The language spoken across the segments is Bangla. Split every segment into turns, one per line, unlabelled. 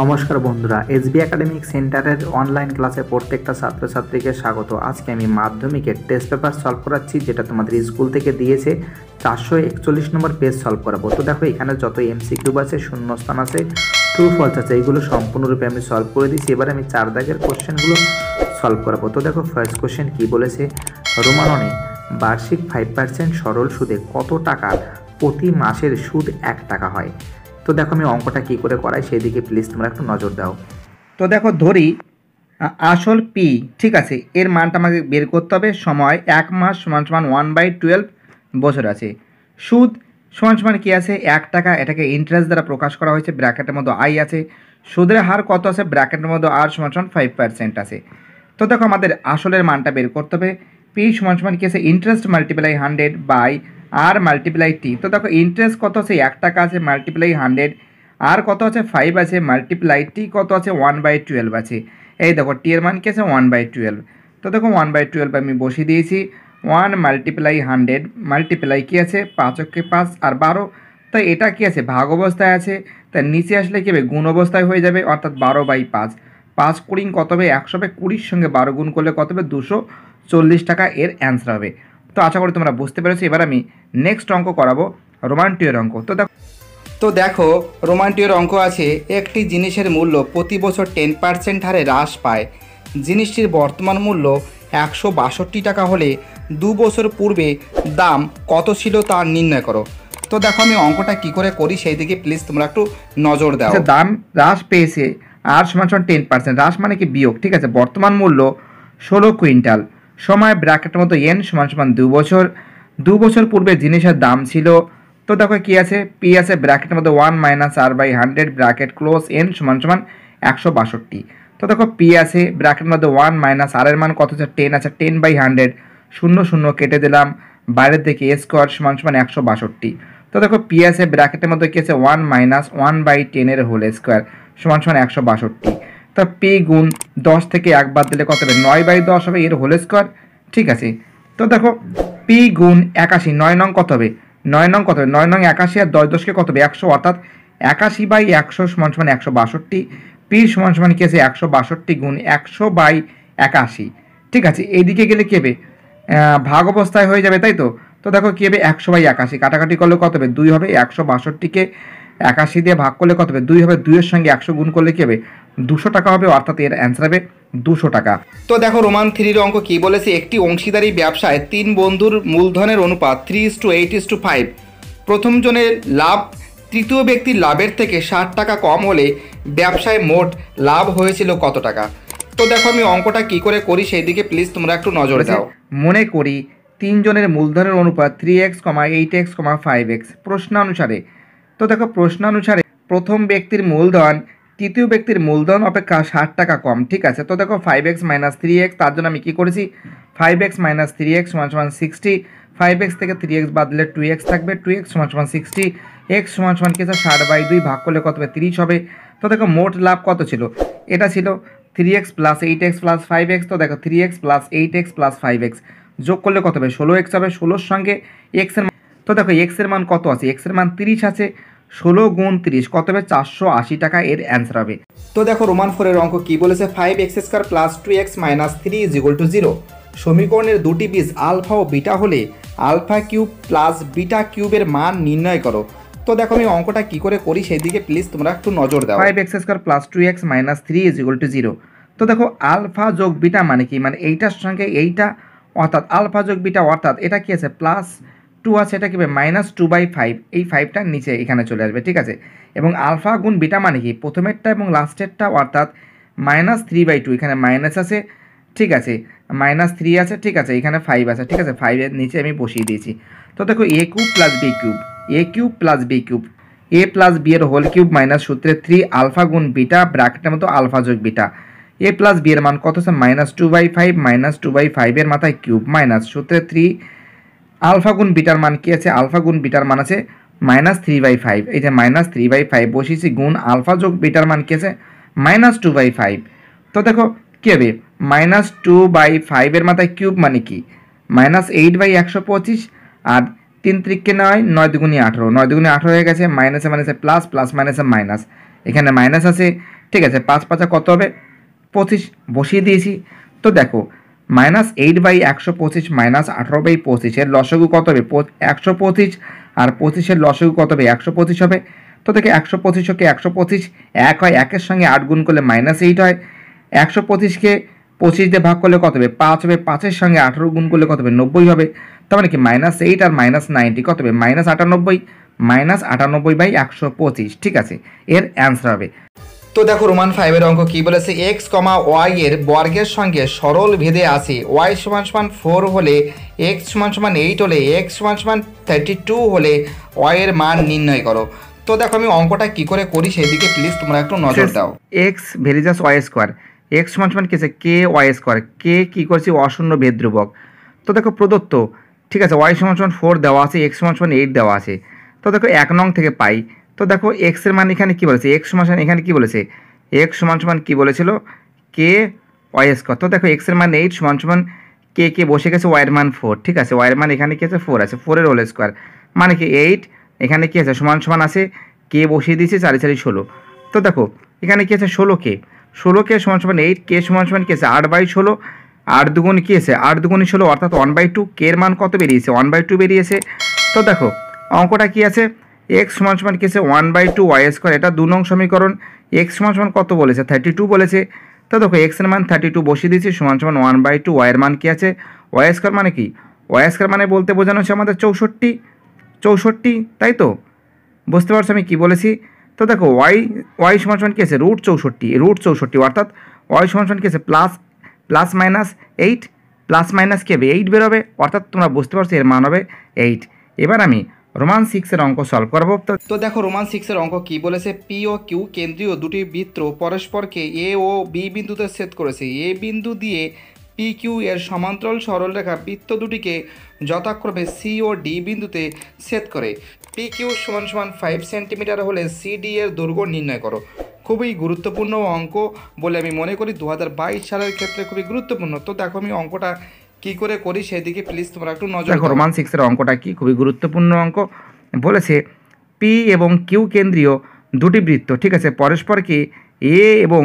নমস্কার বন্ধুরা এসবি একাডেমিক সেন্টারের অনলাইন ক্লাসে প্রত্যেকটা ছাত্রছাত্রীকে স্বাগত আজকে আমি মাধ্যমিকের টেস্ট পেপার সলভ করাচ্ছি যেটা তোমাদের স্কুল থেকে দিয়েছে চারশো একচল্লিশ নম্বর পেজ সলভ করাবো তো দেখো এখানে যত এমসিকিউব আছে শূন্যস্থান আছে ট্রু ফলস আছে এইগুলো সম্পূর্ণরূপে আমি সলভ করে দিচ্ছি এবার আমি চার দাগের কোশ্চেনগুলো সলভ করাবো তো দেখো ফার্স্ট কোশ্চেন কী বলেছে রোমাননে বার্ষিক ফাইভ পার্সেন্ট সরল সুদে কত টাকা প্রতি মাসের সুদ এক টাকা হয় তো দেখো আমি অঙ্কটা কী করে করাই সেই দিকে প্লিজ তোমরা একটু নজর দাও তো দেখো ধরি আসল পি ঠিক আছে এর মানটা আমাকে বের করতে হবে সময় এক মাস সমান সমান ওয়ান বাই টুয়েলভ বছর আছে সুদ সমান সমান কী আছে এক টাকা এটাকে ইন্টারেস্ট দ্বারা প্রকাশ করা হয়েছে ব্র্যাকেটের মধ্যে আই আছে সুদের হার কত আছে ব্র্যাকেটের মধ্যে আর সমান সমান ফাইভ পার্সেন্ট আছে তো দেখো আমাদের আসলের মানটা বের করতে হবে পি সমান সমান কী আছে interest multiply hundred by R multiply T তো দেখো ইন্টারেস্ট কত আছে এক টাকা আছে মাল্টিপ্লাই হান্ড্রেড আর কত আছে ফাইভ আছে মাল্টিপ্লাই টি কত আছে ওয়ান বাই টুয়েলভ আছে এই দেখো টি এর মান কি আছে ওয়ান বাই টুয়েলভ তো দেখো ওয়ান বাই টুয়েলভ আমি বসিয়ে দিয়েছি ওয়ান মাল্টিপ্লাই হান্ড্রেড মাল্টিপ্লাই কী আছে পাঁচকে পাঁচ আর বারো তো এটা কি আছে ভাগ অবস্থায় আছে তাই নিচে আসলে কী হবে গুণ অবস্থায় হয়ে যাবে অর্থাৎ বারো বাই পাঁচ পাঁচ কুড়ি কত হবে একশো হবে কুড়ির সঙ্গে বারো গুণ করলে কত হবে দুশো চল্লিশ টাকা এর অ্যান্সার হবে তো আশা করি তোমরা বুঝতে পেরেছো এবার আমি নেক্সট অঙ্ক করাবো রোমান্টিয়র অঙ্ক তো দেখো তো দেখো রোমান্টিয়র অঙ্ক আছে একটি জিনিসের মূল্য প্রতি বছর টেন পার্সেন্ট হারে হ্রাস পায় জিনিসটির বর্তমান মূল্য একশো বাষট্টি টাকা হলে দু বছর পূর্বে দাম কত ছিল তা নির্ণয় করো তো দেখো আমি অঙ্কটা কি করে করি সেই দিকে প্লিজ তোমরা একটু নজর দাও আচ্ছা, দাম হ্রাস পেয়েছে আর সমান সমান টেন পার্সেন্ট হ্রাস মানে কি বিয়োগ ঠিক আছে বর্তমান মূল্য ষোলো কুইন্টাল সময় ব্র্যাকেটের মতো এন সমান সমান দু বছর দু বছর পূর্বে জিনিসের দাম ছিল তো দেখো কি আছে পি আছে ব্র্যাকেটের মধ্যে one minus R by hundred bracket close N সমান সমান একশো বাষট্টি তো দেখো পি আছে ব্র্যাকেটের মধ্যে ওয়ান মাইনাস আর এর মান কত আছে টেন আছে টেন বাই হান্ড্রেড শূন্য শূন্য কেটে দিলাম বাইরের দিকে এ স্কোয়ার সমান সমান একশো বাষট্টি তো দেখো পি আছে ব্র্যাকেটের মধ্যে কি আছে ওয়ান মাইনাস ওয়ান বাই টেনের হোল স্কোয়ার সমান সমান একশো বাষট্টি তা পি গুণ দশ থেকে এক বাদ দিলে কত হবে নয় বাই দশ হবে এর হোল স্কোয়ার ঠিক আছে তো দেখো পি গুণ একাশি নয় নং কত হবে নয় নং কত হবে নয় নং একাশি আর দশ দশকে কত হবে একশো অর্থাৎ একাশি বাই একশো সমান সমান একশো বাষট্টি পি সমান সমান কি আছে একশো বাষট্টি গুণ একশো বাই একাশি ঠিক আছে এইদিকে গেলে কী হবে ভাগ অবস্থায় হয়ে যাবে তাই তো তো দেখো কী হবে একশো বাই একাশি কাটাকাটি করলে কত হবে দুই হবে একশো বাষট্টিকে একাশি দিয়ে ভাগ করলে কত হবে দুই হবে দুইয়ের সঙ্গে একশো গুণ করলে কী হবে দুশো টাকা হবে অর্থাৎ এর অ্যান্সার হবে দুশো টাকা তো দেখো রোমান থ্রির অঙ্ক কি বলেছে একটি অংশীদারি ব্যবসায় তিন বন্ধুর মূলধনের অনুপাত three is to eight is to five প্রথমজনের লাভ তৃতীয় ব্যক্তির লাভের থেকে ষাট টাকা কম হলে ব্যবসায় মোট লাভ হয়েছিল কত টাকা তো দেখো আমি অঙ্কটা কি করে করি সেই দিকে প্লিজ তোমরা একটু নজর দাও মনে করি তিনজনের মূলধনের অনুপাত three x comma eight x comma five x প্রশ্নানুসারে তো দেখো প্রশ্নানুসারে প্রথম ব্যক্তির মূলধন তৃতীয় ব্যক্তির মূলধন অপেক্ষা ষাট টাকা কম ঠিক আছে তো দেখো five x minus three x তার জন্য আমি কী করেছি five x minus three x সমান সমান সিক্সটি ফাইভ এক্স থেকে থ্রি এক্স বাদ দিলে টু এক্স থাকবে টু এক্স সমান সমান সিক্সটি এক্স সমান সমান কী আছে ষাট বাই দুই ভাগ করলে কত হবে তিরিশ হবে তো দেখো মোট লাভ কত ছিল এটা ছিল three x plus eight x plus five x তো দেখো three x plus eight x plus five x যোগ করলে কত হবে ষোলো এক্স হবে ষোলোর সঙ্গে এক্সের তো দেখো এক্সের মান কত আছে এক্সের মান তিরিশ আছে ষোলো গুণ তিরিশ কত হবে চারশো আশি টাকা এর অ্যান্সার হবে তো দেখো রোমান ফোরের অঙ্ক কি বলেছে five x square plus two x minus three is equal to zero সমীকরণের দুটি বীজ আলফা ও বিটা হলে আলফা কিউব প্লাস বিটা কিউবের মান নির্ণয় করো তো দেখো আমি অঙ্কটা কী করে করি সেই দিকে প্লিজ তোমরা একটু নজর দাও five x square plus two x minus three is equal to zero তো দেখো আলফা যোগ বিটা মানে কি মানে এইটার সঙ্গে এইটা অর্থাৎ আলফা যোগ বিটা অর্থাৎ এটা কি আছে প্লাস টু আছে এটা কী হবে মাইনাস টু বাই ফাইভ এই ফাইভটা নিচে এখানে চলে আসবে ঠিক আছে এবং আলফা গুণ বিটা মানে কি প্রথমেরটা এবং লাস্টেরটা অর্থাৎ মাইনাস থ্রি বাই টু এখানে মাইনাস আছে ঠিক আছে মাইনাস থ্রি আছে ঠিক আছে এখানে ফাইভ আছে ঠিক আছে ফাইভের নিচে আমি বসিয়ে দিয়েছি তো দেখো A cube plus B cube A cube plus B cube A plus B এর হোল কিউব মাইনাস সূত্রের থ্রি আলফা গুণ বিটা ব্র্যাকেটের মতো আলফা যোগ বিটা এ প্লাস বি এর মান কত আছে minus two by five minus two by ফাইভের মাথায় কিউব মাইনাস সূত্রের থ্রি আলফা গুণ বিটার মান কী আছে আলফা গুণ বিটার মান আছে মাইনাস থ্রি বাই ফাইভ এই যে মাইনাস থ্রি বাই ফাইভ বসিয়েছি গুণ আলফা যোগ বিটার মান কী আছে মাইনাস টু বাই ফাইভ তো দেখো কী হবে মাইনাস টু বাই ফাইভের মাথায় কিউব মানে কি মাইনাস এইট বাই একশো পঁচিশ আর তিন ত্রিককে নয় নয় দুগুণি আঠেরো নয় দুগুণি আঠেরো হয়ে গেছে মাইনাসে মাইনাসে প্লাস প্লাস মাইনাসে মাইনাস এখানে মাইনাস আছে ঠিক আছে পাঁচ পাঁচা কত হবে পঁচিশ বসিয়ে দিয়েছি তো দেখো মাইনাস এইট বাই একশো পঁচিশ মাইনাস আঠারো বাই পঁচিশের লসগু কত হবে একশো পঁচিশ আর পঁচিশের লসগু কত হবে একশো পঁচিশ হবে তো থেকে একশো পঁচিশকে একশো পঁচিশ এক হয় একের সঙ্গে আট গুণ করলে মাইনাস এইট হয় একশো পঁচিশকে পঁচিশ দিয়ে ভাগ করলে কত হবে পাঁচ হবে পাঁচের সঙ্গে আঠেরো গুণ করলে কত হবে নব্বই হবে তার মানে কি মাইনাস এইট আর মাইনাস নাইনটি কত হবে মাইনাস আটানব্বই মাইনাস আটানব্বই বাই একশো পঁচিশ ঠিক আছে এর অ্যান্সার হবে তো দেখো রোমান ফাইভের অঙ্ক কি বলেছে এক্স কমা ওয়াই এর বর্গের সঙ্গে সরল ভেদে আছে ওয়াই সমান সমান ফোর হলে এক্স সমান সমান এইট হলে এক্স সমান সমান থার্টি টু হলে ওয়াই এর মান নির্ণয় করো তো দেখো আমি অঙ্কটা কি করে করি সেদিকে প্লিজ তোমরা একটু নজর দাও x varies as y square x সমান সমান কেছে কে ওয়াই স্কোয়ার কে কী করছে অশূন্য ভেদ্রুবক তো দেখো প্রদত্ত ঠিক আছে ওয়াই সমান সমান ফোর দেওয়া আছে এক্স সমান সমান এইট দেওয়া আছে তো দেখো এক নং থেকে পাই তো দেখো এক্সের মান এখানে কি বলেছে এক্স সমান এখানে কি বলেছে এক্স সমান সমান কী বলেছিল কে ওয়াই স্কোয়ার তো দেখো এক্সের মান এইট সমান সমান কে কে বসে গেছে ওয়াইয়ের মান ফোর ঠিক আছে ওয়াইয়ের মান এখানে কি আছে ফোর আছে ফোরের হোল স্কোয়ার মানে কি এইট এখানে কি আছে সমান সমান আছে কে বসিয়ে দিয়েছে চারি চারি ষোলো তো দেখো এখানে কি আছে ষোলো কে ষোলো কে সমান সমান এইট কে সমান সমান কি আছে আট বাই ষোলো আট দুগুণ কী আছে আট দুগুণ ষোলো অর্থাৎ ওয়ান বাই টু কে এর মান কত বেরিয়েছে ওয়ান বাই টু বেরিয়েছে তো দেখো অঙ্কটা কি আছে এক্স সমান সমান কেসে one by two y square এটা দু নং সমীকরণ এক্স সমান সমান কত বলেছে থার্টি টু বলেছে তা দেখো এক্সের মান থার্টি টু বসিয়ে দিয়েছি সমান সমান ওয়ান বাই টু ওয়াইয়ের মান কী আছে ওয়াই স্কোয়ার মানে কি ওয়াই স্কোয়ার মানে বলতে বোঝানো হচ্ছে আমাদের চৌষট্টি চৌষট্টি তাই তো বুঝতে পারছো আমি কী বলেছি তো দেখো ওয়াই ওয়াই সমান সমান কী আছে রুট চৌষট্টি রুট চৌষট্টি অর্থাৎ ওয়াই সমান সমান কী plus plus minus eight plus minus কী হবে এইট বেরোবে অর্থাৎ তোমরা বুঝতে পারছো এর মান হবে এইট এবার আমি রোমান সিক্সের অঙ্ক সলভ করব তো দেখো রোমান সিক্সের অঙ্ক কি বলেছে পি ও কিউ কেন্দ্রীয় দুটি বৃত্ত পরস্পরকে এ ও বি বিন্দুতে ছেদ করেছে এ বিন্দু দিয়ে পি কিউ এর সমান্তরাল সরলরেখা বৃত্ত দুটিকে যথাক্রমে সি ও ডি বিন্দুতে ছেদ করে পি কিউ সমান সমান ফাইভ সেন্টিমিটার হলে সি ডি এর দৈর্ঘ্য নির্ণয় করো খুবই গুরুত্বপূর্ণ অঙ্ক বলে আমি মনে করি দু সালের ক্ষেত্রে খুবই গুরুত্বপূর্ণ তো দেখো আমি অঙ্কটা কি করে করি সেদিকে প্লিজ তোমরা একটু নজর দেখো রোমান সিক্সের অঙ্কটা কি খুবই গুরুত্বপূর্ণ অঙ্ক বলেছে পি এবং কিউ কেন্দ্রীয় দুটি বৃত্ত ঠিক আছে পরস্পরকে এ এবং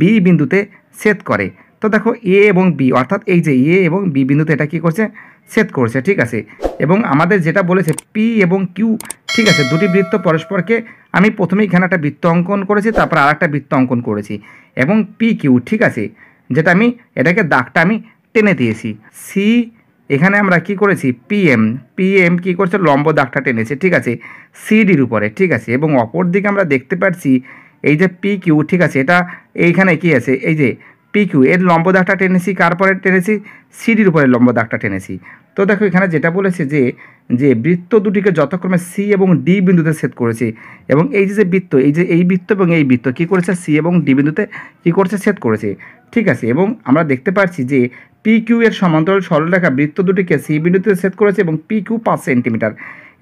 বি বিন্দুতে সেত করে তো দেখো এ এবং বি অর্থাৎ এই যে এ এবং বি বিন্দুতে এটা কি করছে সেত করছে ঠিক আছে এবং আমাদের যেটা বলেছে পি এবং কিউ ঠিক আছে দুটি বৃত্ত পরস্পরকে আমি প্রথমে এখানে একটা বৃত্ত অঙ্কন করেছি তারপর আর একটা বৃত্ত অঙ্কন করেছি এবং পি কিউ ঠিক আছে যেটা আমি এটাকে দাগটা আমি টেনে দিয়েছি সি এখানে আমরা কি করেছি পিএম পিএম কি করছে লম্ব দাগটা টেনেছে ঠিক আছে সিডির উপরে ঠিক আছে এবং অপর দিকে আমরা দেখতে পাচ্ছি এই যে পি কিউ ঠিক আছে এটা এইখানে কি আছে এই যে পি কিউ এর লম্ব দাগটা টেনেছি কার পরে টেনেছি সিডির উপরে লম্ব দাগটা টেনেছি তো দেখো এখানে যেটা বলেছে যে যে বৃত্ত দুটিকে যথাক্রমে সি এবং ডি বিন্দুতে ছেদ করেছে এবং এই যে যে বৃত্ত এই যে এই বৃত্ত এবং এই বৃত্ত কী করেছে সি এবং ডি বিন্দুতে কী করছে ছেদ করেছে ঠিক আছে এবং আমরা দেখতে পাচ্ছি যে পি কিউ এর সমান্তরাল সরলরেখা বৃত্ত দুটিকে সি বিন্দুতে ছেদ করেছে এবং পি কিউ পাঁচ সেন্টিমিটার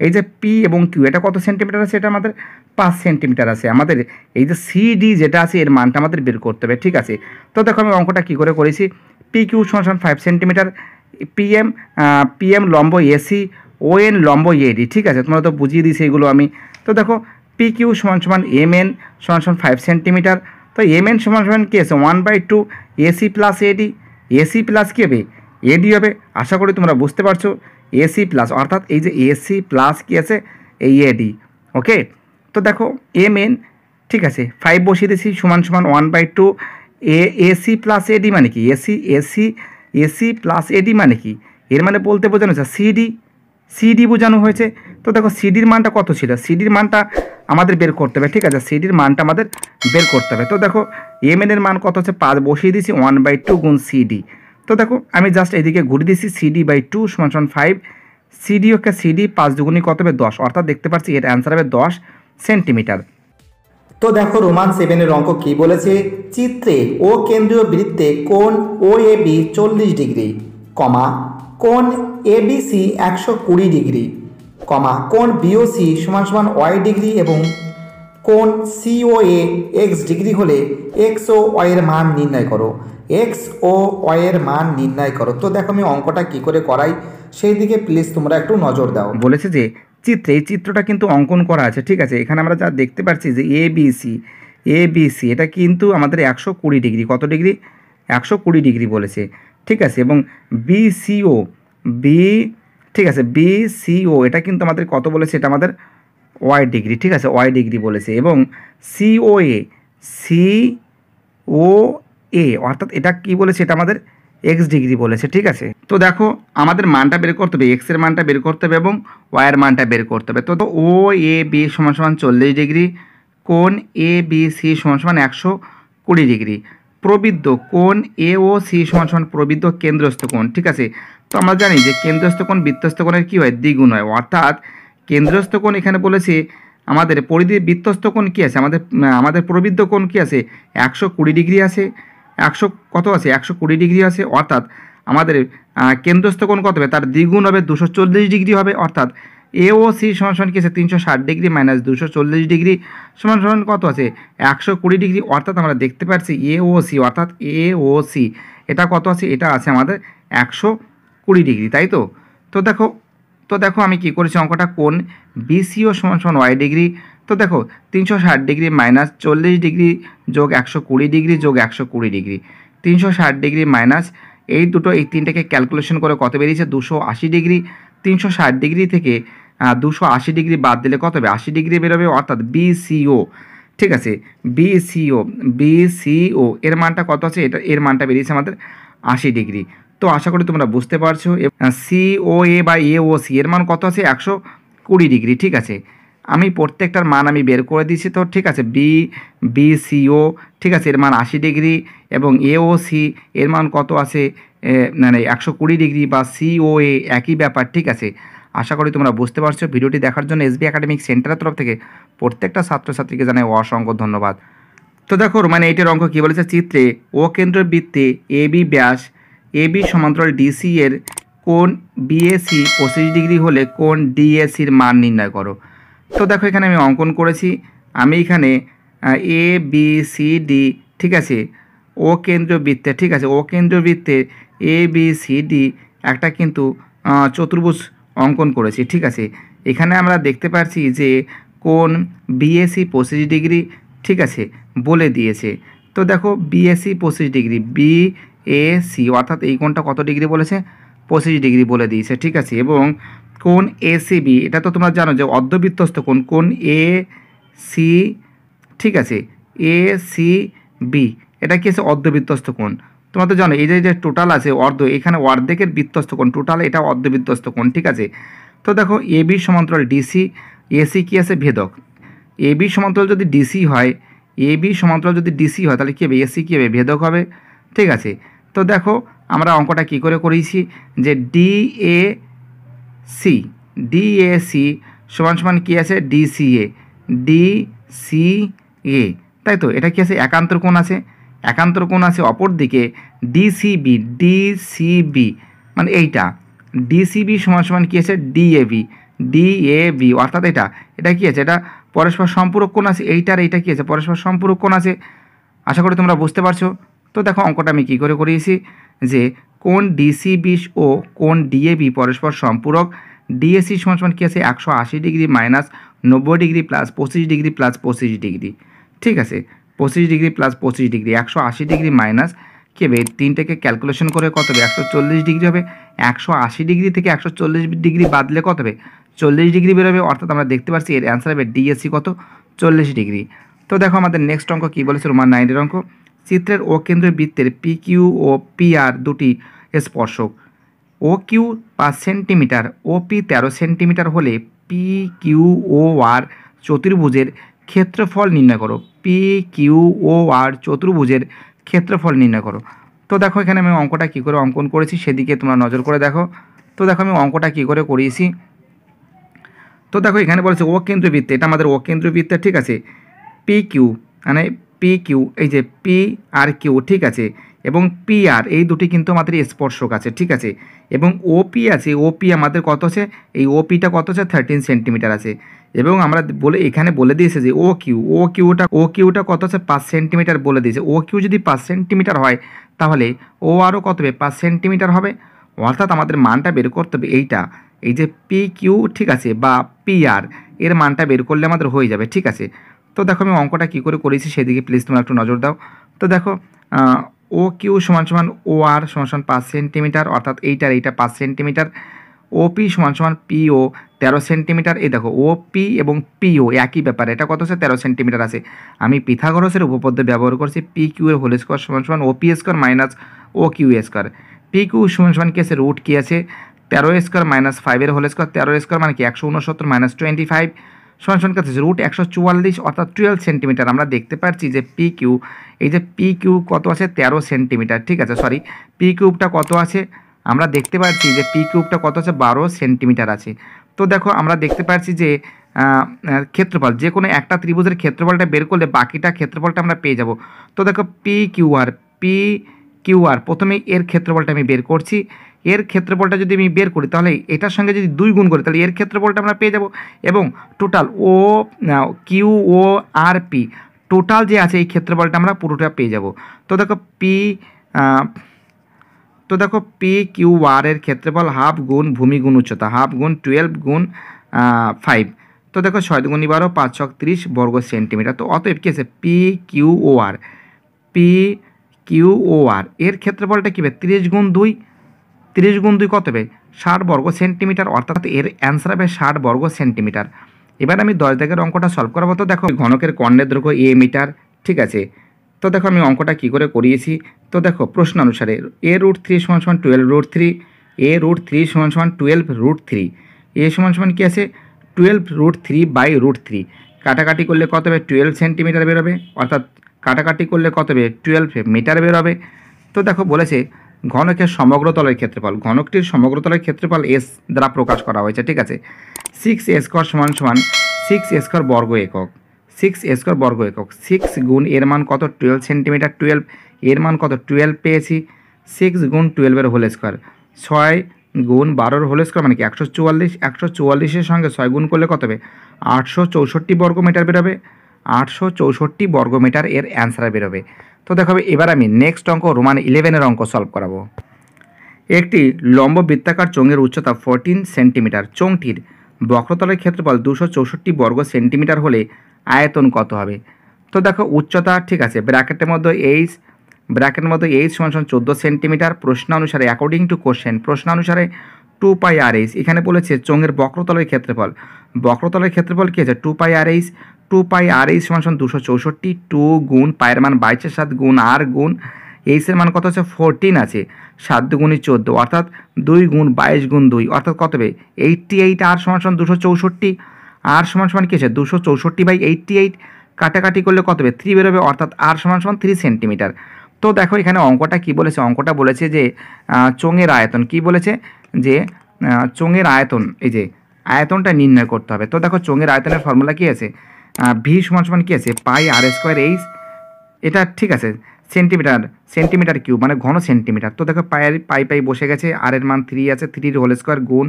এই যে পি এবং কিউ এটা কত সেন্টিমিটার আছে এটা আমাদের পাঁচ সেন্টিমিটার আছে আমাদের এই যে সি ডি যেটা আছে এর মানটা আমাদের বের করতে হবে ঠিক আছে তো দেখো আমি অঙ্কটা কী করে করেছি পি কিউ সমান ফাইভ সেন্টিমিটার পিএম পিএম লম্ব এসি ওএন লম্ব এডি ঠিক আছে তোমরা তো বুঝিয়ে দিয়েছি এগুলো আমি তো দেখো পি কিউ সমান সমান এম এন সমান সমান ফাইভ সেন্টিমিটার তো এম এন সমান সমান কি আছে one by two AC plus AD AC plus কী হবে এডি হবে আশা করি তোমরা বুঝতে পারছো এসি প্লাস অর্থাৎ এই যে এসি প্লাস কী আছে এই এডি ওকে তো দেখো এম এন ঠিক আছে ফাইভ বসিয়ে দিয়েছি সমান সমান one by two A AC plus AD মানে কি AC AC AC plus AD মানে কি এর মানে বলতে বোঝানো হয়েছে সিডি সিডি বোঝানো হয়েছে তো দেখো সিডির মানটা কত ছিল সিডির মানটা আমাদের বের করতে হবে ঠিক আছে সিডির মানটা আমাদের বের করতে হবে তো দেখো এম এর মান কত হচ্ছে পাঁচ বসিয়ে দিয়েছি ওয়ান বাই টু গুণ সিডি তো দেখো আমি জাস্ট এদিকে ঘুরে দিয়েছি সিডি বাই টু সমান সমান ফাইভ সিডি ওকে সিডি পাঁচ দুগুণি কত হবে দশ অর্থাৎ দেখতে পাচ্ছি এর অ্যান্সার হবে দশ সেন্টিমিটার তো দেখো রোমান সেভেনের অঙ্ক কি বলেছে চিত্রে ও কেন্দ্রীয় বৃত্তে কোন ও এ বি চল্লিশ ডিগ্রি কমা কোন এ বি সি একশো কুড়ি ডিগ্রি কমা কোন বিওসি সমান সমান ওয়াই ডিগ্রি এবং কোন সিও এ এক্স ডিগ্রি হলে এক্স ও ওয়ের মান নির্ণয় করো এক্স ও ওয়ের মান নির্ণয় করো তো দেখো আমি অঙ্কটা কি করে করাই সেই দিকে প্লিজ তোমরা একটু নজর দাও বলেছে যে চিত্রে এই চিত্রটা কিন্তু অঙ্কন করা আছে ঠিক আছে এখানে আমরা যা দেখতে পাচ্ছি যে এ বি এ বি এটা কিন্তু আমাদের একশো কুড়ি ডিগ্রি কত ডিগ্রি একশো কুড়ি ডিগ্রি বলেছে ঠিক আছে এবং বি সিও বি ঠিক আছে বি সিও এটা কিন্তু আমাদের কত বলেছে এটা আমাদের ওয়াই ডিগ্রি ঠিক আছে ওয়াই ডিগ্রি বলেছে এবং সিও এ সি ও এ অর্থাৎ এটা কি বলেছে এটা আমাদের এক্স ডিগ্রি বলেছে ঠিক আছে তো দেখো আমাদের মানটা বের করতে হবে এক্সের মানটা বের করতে হবে এবং ওয়াইয়ের মানটা বের করতে হবে তো ও এ বি সমান সমান চল্লিশ ডিগ্রি কোন এ বি সি সমান সমান একশো কুড়ি ডিগ্রি প্রবৃদ্ধ কোন এ ও সি সমান সমান প্রবৃদ্ধ কেন্দ্রস্থ কোণ ঠিক আছে তো আমরা জানি যে কেন্দ্রস্থ কোণ বৃত্তস্থ কোণের কী হয় দ্বিগুণ হয় অর্থাৎ কেন্দ্রস্থ কোণ এখানে বলেছে আমাদের পরিধি বৃত্তস্থ কোণ কী আছে আমাদের আমাদের প্রবৃদ্ধ কোণ কী আছে একশো কুড়ি ডিগ্রি আছে একশো কত আছে একশো কুড়ি ডিগ্রি আছে অর্থাৎ আমাদের কেন্দ্রস্থ কোণ কত হবে তার দ্বিগুণ হবে দুশো চল্লিশ ডিগ্রি হবে অর্থাৎ এ ও সি সমান সমান কী আছে তিনশো ষাট ডিগ্রি মাইনাস দুশো চল্লিশ ডিগ্রি সমান সমান কত আছে একশো কুড়ি ডিগ্রি অর্থাৎ আমরা দেখতে পাচ্ছি এ ও সি অর্থাৎ এ ও সি এটা কত আছে এটা আছে আমাদের একশো কুড়ি ডিগ্রি তাই তো তো দেখো তো দেখো আমি কি করেছি অঙ্কটা কোন বিসিও সমান সমান ওয়াই ডিগ্রি তো দেখো তিনশো ষাট ডিগ্রি মাইনাস চল্লিশ ডিগ্রি যোগ একশো কুড়ি ডিগ্রি যোগ একশো কুড়ি ডিগ্রি তিনশো ষাট ডিগ্রি মাইনাস এই দুটো এই তিনটাকে ক্যালকুলেশন করে কত বেরিয়েছে দুশো আশি ডিগ্রি তিনশো ষাট ডিগ্রি থেকে দুশো আশি ডিগ্রি বাদ দিলে কত হবে আশি ডিগ্রি বেরোবে অর্থাৎ বিসিও ঠিক আছে বিসিও বিসিও এর মানটা কত আছে এটা এর মানটা বেরিয়েছে আমাদের আশি ডিগ্রি তো আশা করি তোমরা বুঝতে পারছো সিও এ বা এ ও সি এর মান কত আছে একশো কুড়ি ডিগ্রি ঠিক আছে আমি প্রত্যেকটার মান আমি বের করে দিয়েছি তো ঠিক আছে বি বি সি ও ঠিক আছে এর মান আশি ডিগ্রি এবং এ ও সি এর মান কত আছে মানে একশো কুড়ি ডিগ্রি বা সি ও এ একই ব্যাপার ঠিক আছে আশা করি তোমরা বুঝতে পারছো ভিডিওটি দেখার জন্য এসবি একাডেমিক সেন্টারের তরফ থেকে প্রত্যেকটা ছাত্রছাত্রীকে জানাই অসংখ্য ধন্যবাদ তো দেখো মানে এটির অঙ্ক কী বলেছে চিত্রে ও কেন্দ্র বৃত্তে এ বি ব্যাস এ বি সমান্তরাল ডিসি এর কোন বিএসি পঁচিশ ডিগ্রি হলে কোন ডিএসির মান নির্ণয় করো তো দেখো এখানে আমি অঙ্কন করেছি আমি এখানে এ বি সি ডি ঠিক আছে ও কেন্দ্র বৃত্তে ঠিক আছে ও কেন্দ্র বৃত্তে এ বি সি ডি একটা কিন্তু চতুর্ভুজ অঙ্কন করেছি ঠিক আছে এখানে আমরা দেখতে পাচ্ছি যে কোন বিএসি পঁচিশ ডিগ্রি ঠিক আছে বলে দিয়েছে তো দেখো বিএসি পঁচিশ ডিগ্রি বি এ সি অর্থাৎ এই কোনটা কত ডিগ্রি বলেছে পঁচিশ ডিগ্রি বলে দিয়েছে ঠিক আছে এবং কোন এ সিবি এটা তো তোমরা জানো যে অর্ধবৃত্তস্থ কোন কোন এ সি ঠিক আছে এ সি বি এটা কি আছে অর্ধবৃত্তস্থ কোণ তোমরা তো জানো এই যে যে টোটাল আছে অর্ধ এখানে অর্ধেকের বিত্তস্ত কোণ টোটাল এটা অর্ধবৃত্তস্থ কোণ ঠিক আছে তো দেখো এ বি সমান্তরাল ডিসি এসি কি আছে ভেদক এ বি সমান্তরাল যদি ডিসি হয় এ বি সমান্তরাল যদি ডিসি হয় তাহলে কী হবে এসি কী হবে ভেদক হবে ঠিক আছে তো দেখো আমরা অঙ্কটা কি করে করেছি যে D A C D A C সমান সমান কী আছে D D C A C A তাই তো এটা কি আছে একান্তর কোণ আছে একান্তর কোণ আছে অপর দিকে ডিসিবি ডিসিবি মানে এইটা ডিসিবি সমান সমান কী আছে ডি বি এ বি অর্থাৎ এটা এটা কি আছে এটা পরস্পর সম্পূরক কোণ আছে এইটার এইটা কী আছে পরস্পর সম্পূরক কোণ আছে আশা করি তোমরা বুঝতে পারছো তো দেখো অঙ্কটা আমি কী করে করিয়েছি যে কোন ডিসি বিষ ও কোন ডিএবি পরস্পর সম্পূরক ডিএসি সমান সমান কী আছে একশো আশি ডিগ্রি মাইনাস নব্বই ডিগ্রি প্লাস পঁচিশ ডিগ্রি প্লাস পঁচিশ ডিগ্রি ঠিক আছে পঁচিশ ডিগ্রি প্লাস পঁচিশ ডিগ্রি একশো আশি ডিগ্রি মাইনাস কী হবে তিনটাকে ক্যালকুলেশন করে কত হবে একশো চল্লিশ ডিগ্রি হবে একশো আশি ডিগ্রি থেকে একশো চল্লিশ ডিগ্রি বাদলে কত হবে চল্লিশ ডিগ্রি বেরোবে অর্থাৎ আমরা দেখতে পাচ্ছি এর অ্যান্সার হবে ডিএসি কত চল্লিশ ডিগ্রি তো দেখো আমাদের নেক্সট অঙ্ক কী বলেছে রোমান নাইনের অঙ্ক চিত্রের ও কেন্দ্রীয় বৃত্তের পি কিউ ও পি আর দুটি স্পর্শক ও কিউ পাঁচ সেন্টিমিটার ও পি তেরো সেন্টিমিটার হলে পি কিউ ও আর চতুর্ভুজের ক্ষেত্রফল নির্ণয় করো পি কিউ ও আর চতুর্ভুজের ক্ষেত্রফল নির্ণয় করো তো দেখো এখানে আমি অঙ্কটা কী করে অঙ্কন করেছি সেদিকে তোমরা নজর করে দেখো তো দেখো আমি অঙ্কটা কী করে করিয়েছি তো দেখো এখানে বলেছে ও কেন্দ্রবৃত্তে এটা আমাদের ও কেন্দ্রবৃত্তে ঠিক আছে পি কিউ মানে পি কিউ এই যে পি আর কিউ ঠিক আছে এবং পি আর এই দুটি কিন্তু আমাদের স্পর্শক আছে ঠিক আছে এবং ওপি আছে ওপি আমাদের কত আছে এই ওপিটা কত আছে থার্টিন সেন্টিমিটার আছে এবং আমরা বলে এখানে বলে দিয়েছে যে ও কিউ ও কিউটা ও কিউটা কত আছে পাঁচ সেন্টিমিটার বলে দিয়েছে ও কিউ যদি পাঁচ সেন্টিমিটার হয় তাহলে ও আরও কত হবে পাঁচ সেন্টিমিটার হবে অর্থাৎ আমাদের মানটা বের করতে হবে এইটা এই যে পি কিউ ঠিক আছে বা পি আর এর মানটা বের করলে আমাদের হয়ে যাবে ঠিক আছে তো দেখো আমি অঙ্কটা কী করে করেছি সেদিকে প্লিজ তোমরা একটু নজর দাও তো দেখো ও কিউ সমান সমান ও আর সমান সমান পাঁচ সেন্টিমিটার অর্থাৎ এইটার এইটা পাঁচ সেন্টিমিটার ওপি সমান সমান পিও তেরো সেন্টিমিটার এই দেখো ও পি এবং পিও একই ব্যাপার এটা কত আছে তেরো সেন্টিমিটার আছে আমি পিথাগরসের উপপদ্য ব্যবহার করছি পি কিউ এর হোল স্কোয়ার সমান সমান OP square minus O Q square P Q সমান সমান কি আছে রুট কি আছে তেরো স্কোয়ার মাইনাস ফাইভের হোল স্কোয়ার তেরো স্কোয়ার মানে কি একশো উনসত্তর মাইনাস টোয়েন্টি ফাইভ সমান সংখ্যা কাছে রুট একশো চুয়াল্লিশ অর্থাৎ টুয়েলভ সেন্টিমিটার আমরা দেখতে পাচ্ছি যে পি কিউ এই যে পি কিউ কত আছে তেরো সেন্টিমিটার ঠিক আছে সরি পি কিউবটা কত আছে আমরা দেখতে পাচ্ছি যে পি কিউবটা কত আছে বারো সেন্টিমিটার আছে তো দেখো আমরা দেখতে পাচ্ছি যে ক্ষেত্রফল যে কোনো একটা ত্রিভুজের ক্ষেত্রফলটা বের করলে বাকিটা ক্ষেত্রফলটা আমরা পেয়ে যাব তো দেখো পি কিউ আর পি কিউআর প্রথমেই এর ক্ষেত্রফলটা আমি বের করছি এর ক্ষেত্রফলটা যদি আমি বের করি তাহলে এটার সঙ্গে যদি দুই গুণ করি তাহলে এর ক্ষেত্রফলটা আমরা পেয়ে যাব এবং total O Q O R P total যে আছে এই ক্ষেত্রফলটা আমরা পুরোটা পেয়ে যাব তো দেখো পি তো দেখো পি কিউ আর এর ক্ষেত্রফল হাফ গুণ ভূমি গুণ উচ্চতা হাফ গুণ টুয়েলভ গুণ ফাইভ তো দেখো ছয় গুণ বারো পাঁচ ছক ত্রিশ বর্গ সেন্টিমিটার তো অতএব কি আছে P Q O R P Q O R এর ক্ষেত্রফলটা কী হবে তিরিশ গুণ দুই তিরিশ গুণ দুই কত হবে ষাট বর্গ সেন্টিমিটার অর্থাৎ এর অ্যান্সার হবে ষাট বর্গ সেন্টিমিটার এবার আমি দশ দাগের অঙ্কটা সলভ করাবো তো দেখো ঘনকের কর্ণের দৈর্ঘ্য এ মিটার ঠিক আছে তো দেখো আমি অঙ্কটা কী করে করিয়েছি তো দেখো প্রশ্ন অনুসারে এ রুট থ্রি সমান সমান টুয়েলভ রুট থ্রি এ রুট থ্রি সমান সমান টুয়েলভ রুট থ্রি এ সমান সমান কী আছে twelve root three by root three কাটাকাটি করলে কত হবে টুয়েলভ সেন্টিমিটার বেরোবে অর্থাৎ কাটাকাটি করলে কত হবে টুয়েলভ মিটার বেরোবে তো দেখো বলেছে ঘনকের সমগ্র তলের ক্ষেত্রফল ঘনকটির সমগ্র তলের ক্ষেত্রফল এস দ্বারা প্রকাশ করা হয়েছে ঠিক আছে সিক্স স্কোয়ার সমান সমান সিক্স স্কোয়ার বর্গ একক সিক্স স্কোয়ার বর্গ একক সিক্স গুণ এর মান কত টুয়েলভ সেন্টিমিটার টুয়েলভ এর মান কত টুয়েলভ পেয়েছি সিক্স গুণ টুয়েলভের হোল স্কোয়ার ছয় গুণ বারোর হোল স্কোয়ার মানে কি একশো চুয়াল্লিশ একশো চুয়াল্লিশের সঙ্গে ছয় গুণ করলে কত হবে আটশো চৌষট্টি বর্গ মিটার বেরোবে আটশো চৌষট্টি বর্গমিটার এর অ্যান্সার বেরোবে তো দেখো এবার আমি নেক্সট অঙ্ক রোমান ইলেভেনের অঙ্ক সলভ করাবো একটি লম্ব বৃত্তাকার চোঙের উচ্চতা ফোরটিন সেন্টিমিটার চোঙটির বক্রতলের ক্ষেত্রফল দুশো চৌষট্টি বর্গ সেন্টিমিটার হলে আয়তন কত হবে তো দেখো উচ্চতা ঠিক আছে ব্র্যাকেটের মধ্যে এইচ ব্র্যাকেটের মধ্যে এইচ সমান সমান চোদ্দো সেন্টিমিটার প্রশ্ন অনুসারে অ্যাকর্ডিং টু কোশ্চেন প্রশ্ন অনুসারে টু পাই আর এইচ এখানে বলেছে চোঙের বক্রতলের ক্ষেত্রফল বক্রতলের ক্ষেত্রফল কী আছে two pi R H two pi R H সমান সমান দুশো চৌষট্টি টু গুণ পায়ের মান বাইশে সাত গুণ আর গুণ এইসের মান কত হচ্ছে ফোরটিন আছে সাত দুগুণে চোদ্দো অর্থাৎ দুই গুণ বাইশ গুণ দুই অর্থাৎ কত হবে এইটটি এইট আর সমান সমান দুশো চৌষট্টি আর সমান সমান কী আছে দুশো চৌষট্টি বাই এইটটি এইট কাটাকাটি করলে কত হবে থ্রি বেরোবে অর্থাৎ আর সমান সমান থ্রি সেন্টিমিটার তো দেখো এখানে অঙ্কটা কি বলেছে অঙ্কটা বলেছে যে চোঙের আয়তন কি বলেছে যে চোঙের আয়তন এই যে আয়তনটা নির্ণয় করতে হবে তো দেখো চোঙের আয়তনের ফর্মুলা কী আছে ভি সমান সমান কী আছে পাই আর স্কোয়ার এইচ এটা ঠিক আছে সেন্টিমিটার সেন্টিমিটার কিউব মানে ঘন সেন্টিমিটার তো দেখো পায়ের পাই পাই বসে গেছে আর এর মান থ্রি আছে থ্রির হোল স্কোয়ার গুণ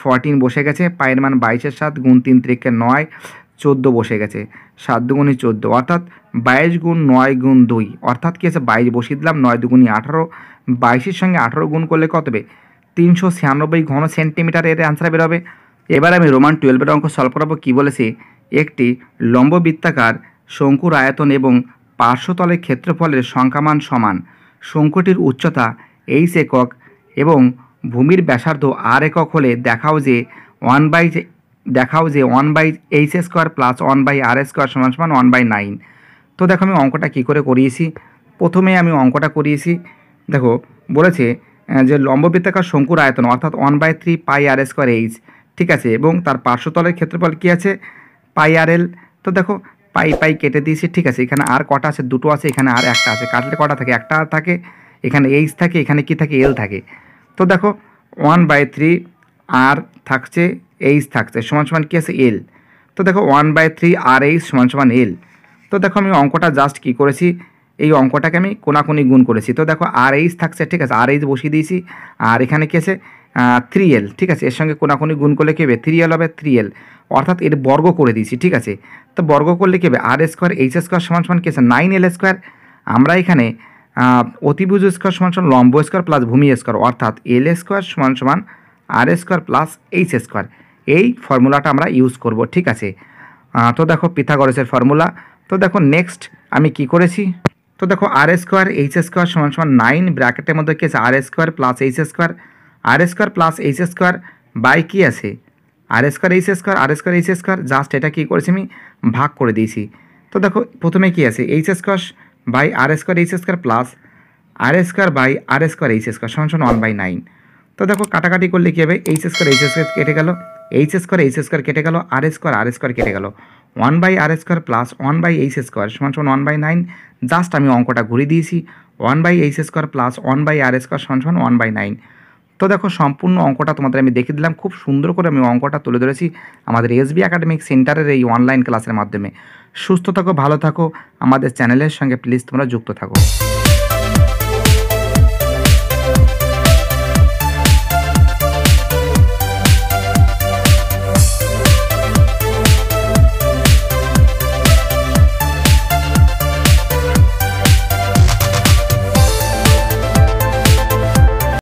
ফরটিন বসে গেছে পায়ের মান বাইশের সাত গুণ তিন তিরিকে নয় চোদ্দো বসে গেছে সাত দুগুণি চোদ্দো অর্থাৎ বাইশ গুণ নয় গুণ দুই অর্থাৎ কী আছে বাইশ বসিয়ে দিলাম নয় দুগুণি আঠারো বাইশের সঙ্গে আঠারো গুণ করলে কত হবে তিনশো ছিয়ানব্বই ঘন সেন্টিমিটার এর অ্যান্সার বেরোবে এবার আমি রোমান টুয়েলভের অঙ্ক সলভ করাবো কী বলেছি একটি লম্ববৃত্তাকার শঙ্কুর আয়তন এবং পার্শ্বতলের ক্ষেত্রফলের সংখ্যামান সমান শঙ্কুটির উচ্চতা এইচ একক এবং ভূমির ব্যাসার্ধ আর একক হলে দেখাও যে ওয়ান বাই দেখাও যে one by H square plus one by R square সমান সমান ওয়ান বাই নাইন তো দেখো আমি অঙ্কটা কী করে করিয়েছি প্রথমে আমি অঙ্কটা করিয়েছি দেখো বলেছে যে লম্ববৃত্তাকার শঙ্কুর আয়তন অর্থাৎ one by three pi R square H ঠিক আছে এবং তার পার্শ্বতলের ক্ষেত্রফল কী আছে পাই আর এল তো দেখো পাই পাই কেটে দিয়েছি ঠিক আছে এখানে আর কটা আছে দুটো আছে এখানে আর একটা আছে কাটলে কটা থাকে একটা থাকে এখানে এইচ থাকে এখানে কি থাকে এল থাকে তো দেখো ওয়ান বাই থ্রি আর থাকছে এইচ থাকছে সমান সমান কী আছে এল তো দেখো one by three R H সমান সমান এল তো দেখো আমি অঙ্কটা জাস্ট কি করেছি এই অঙ্কটাকে আমি কোনাকুনি গুণ করেছি তো দেখো আর এইচ থাকছে ঠিক আছে আর এইচ বসিয়ে দিয়েছি আর এখানে কী আছে থ্রি এল ঠিক আছে এর সঙ্গে কোনাকুনি গুণ করলে কী হবে থ্রি এল হবে থ্রি এল অর্থাৎ এর বর্গ করে দিয়েছি ঠিক আছে তো বর্গ করলে কী হবে আর স্কোয়ার এইচ স্কোয়ার সমান সমান কী আছে নাইন এল স্কোয়ার আমরা এখানে অতিভুজ স্কোয়ার সমান সমান লম্ব স্কোয়ার প্লাস ভূমি স্কোয়ার অর্থাৎ এল স্কোয়ার সমান সমান R square plus H square এই ফর্মুলাটা আমরা ইউজ করব ঠিক আছে তো দেখো পিথাগরসের ফর্মুলা তো দেখো নেক্সট আমি কি করেছি তো দেখো আর স্কোয়ার এইচ স্কোয়ার সমান সমান নাইন ব্র্যাকেটের মধ্যে কি আছে R square plus H square R square plus H square by কী আছে R square H square R square H square just এটা কী করেছি আমি ভাগ করে দিয়েছি তো দেখো প্রথমে কি আছে H square by R square H square plus R square by R square H square সমান সমান ওয়ান বাই নাইন তো দেখো কাটাকাটি করলে কী হবে এইচ স্কোয়ার এইচ স্কোয়ার কেটে গেল এইচ স্কোয়ার এইচ স্কোয়ার কেটে গেল আর স্কোয়ার আর স্কোয়ার কেটে গেল one by R square plus one by H square সমান সমান ওয়ান বাই নাইন জাস্ট আমি অঙ্কটা ঘুরিয়ে দিয়েছি one by H square plus one by R square সমান সমান ওয়ান বাই নাইন তো দেখো সম্পূর্ণ অঙ্কটা তোমাদের আমি দেখে দিলাম খুব সুন্দর করে আমি অঙ্কটা তুলে ধরেছি আমাদের এস বি একাডেমিক সেন্টারের এই অনলাইন ক্লাসের মাধ্যমে সুস্থ থাকো ভালো থাকো আমাদের চ্যানেলের সঙ্গে প্লিজ তোমরা যুক্ত থাকো